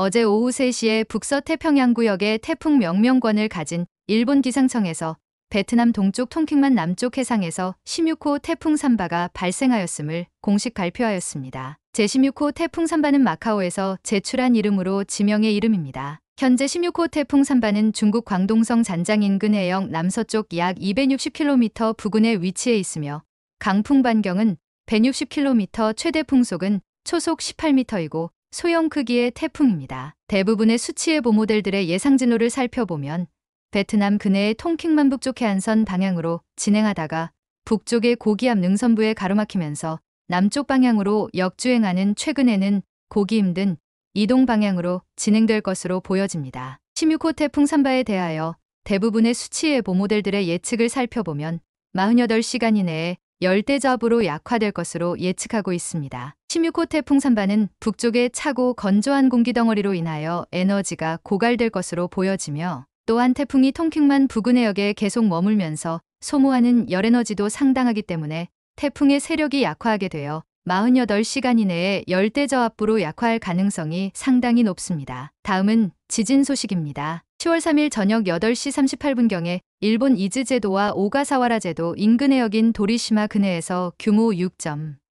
어제 오후 3시에 북서 태평양 구역에 태풍 명명권을 가진 일본 기상청에서 베트남 동쪽 통킹만 남쪽 해상에서 16호 태풍 산바가 발생하였음을 공식 발표하였습니다. 제16호 태풍 산바는 마카오에서 제출한 이름으로 지명의 이름입니다. 현재 16호 태풍 산바는 중국 광동성 잔장 인근 해역 남서쪽 약 260km 부근에 위치해 있으며 강풍 반경은 160km 최대 풍속은 초속 18m이고 소형 크기의 태풍입니다. 대부분의 수치의 보모델들의 예상 진로를 살펴보면 베트남 근해의 통킹만 북쪽 해안선 방향으로 진행하다가 북쪽의 고기압 능선부에 가로막히면서 남쪽 방향으로 역주행하는 최근에는 고기 힘든 이동 방향으로 진행될 것으로 보여집니다. 16호 태풍 산바에 대하여 대부분의 수치 예보 모델들의 예측을 살펴보면 48시간 이내에 열대저압으로 약화될 것으로 예측하고 있습니다. 16호 태풍 산반은 북쪽의 차고 건조한 공기 덩어리로 인하여 에너지가 고갈될 것으로 보여지며 또한 태풍이 통킹만 부근 해역에 계속 머물면서 소모하는 열에너지도 상당하기 때문에 태풍의 세력이 약화하게 되어 48시간 이내에 열대저압부로 약화할 가능성이 상당히 높습니다. 다음은 지진 소식입니다. 10월 3일 저녁 8시 38분경에 일본 이즈 제도와 오가사와라 제도 인근 해역인 도리시마 근해에서 규모 6.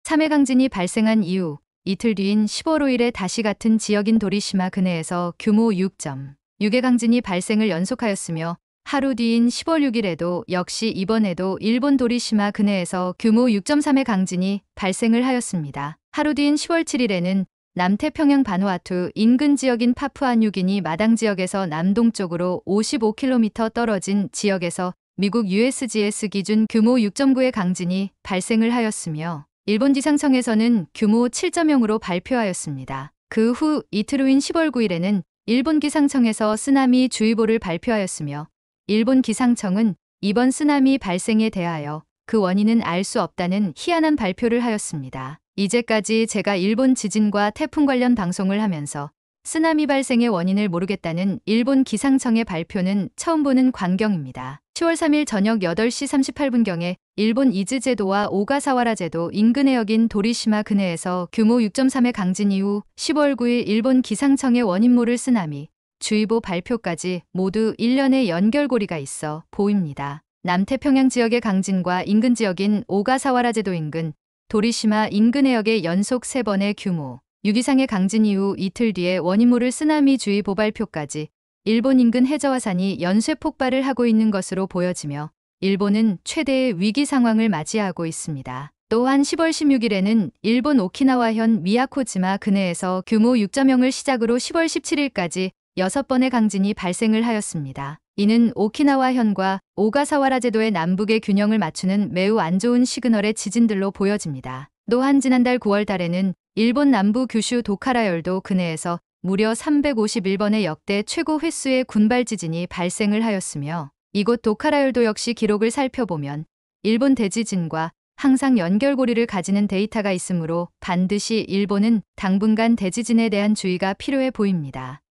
3회 강진이 발생한 이후 이틀 뒤인 10월 5일에 다시 같은 지역인 도리시마 근해에서 규모 6.6의 강진이 발생을 연속하였으며 하루 뒤인 10월 6일에도 역시 이번에도 일본 도리시마 근해에서 규모 6.3의 강진이 발생을 하였습니다. 하루 뒤인 10월 7일에는 남태평양 바누아투 인근 지역인 파푸아뉴기니 마당 지역에서 남동쪽으로 55km 떨어진 지역에서 미국 USGS 기준 규모 6.9의 강진이 발생을 하였으며 일본 지상청에서는 규모 7.0으로 발표하였습니다. 그 후 이틀 후인 10월 9일에는 일본 기상청에서 쓰나미 주의보를 발표하였으며 일본 기상청은 이번 쓰나미 발생에 대하여 그 원인은 알 수 없다는 희한한 발표를 하였습니다. 이제까지 제가 일본 지진과 태풍 관련 방송을 하면서 쓰나미 발생의 원인을 모르겠다는 일본 기상청의 발표는 처음 보는 광경입니다. 10월 3일 저녁 8시 38분경에 일본 이즈 제도와 오가사와라 제도 인근 해역인 도리시마 근해에서 규모 6.3의 강진 이후 10월 9일 일본 기상청의 원인모를 쓰나미 주의보 발표까지 모두 1년의 연결고리가 있어 보입니다. 남태평양 지역의 강진과 인근 지역인 오가사와라 제도 인근 도리시마 인근 해역의 연속 3번의 규모 6 이상의 강진 이후 이틀 뒤에 원인모를 쓰나미 주의보 발표까지 일본 인근 해저화산이 연쇄 폭발을 하고 있는 것으로 보여지며 일본은 최대의 위기 상황을 맞이하고 있습니다. 또한 10월 16일에는 일본 오키나와현 미야코지마 근해에서 규모 6.0을 시작으로 10월 17일까지 6번의 강진이 발생을 하였습니다. 이는 오키나와현과 오가사와라 제도의 남북의 균형을 맞추는 매우 안 좋은 시그널의 지진들로 보여집니다. 또한 지난달 9월 달에는 일본 남부 규슈 도카라열도 근해에서 무려 351번의 역대 최고 횟수의 군발 지진이 발생을 하였으며 이곳 도카라열도 역시 기록을 살펴보면 일본 대지진과 항상 연결고리를 가지는 데이터가 있으므로 반드시 일본은 당분간 대지진에 대한 주의가 필요해 보입니다.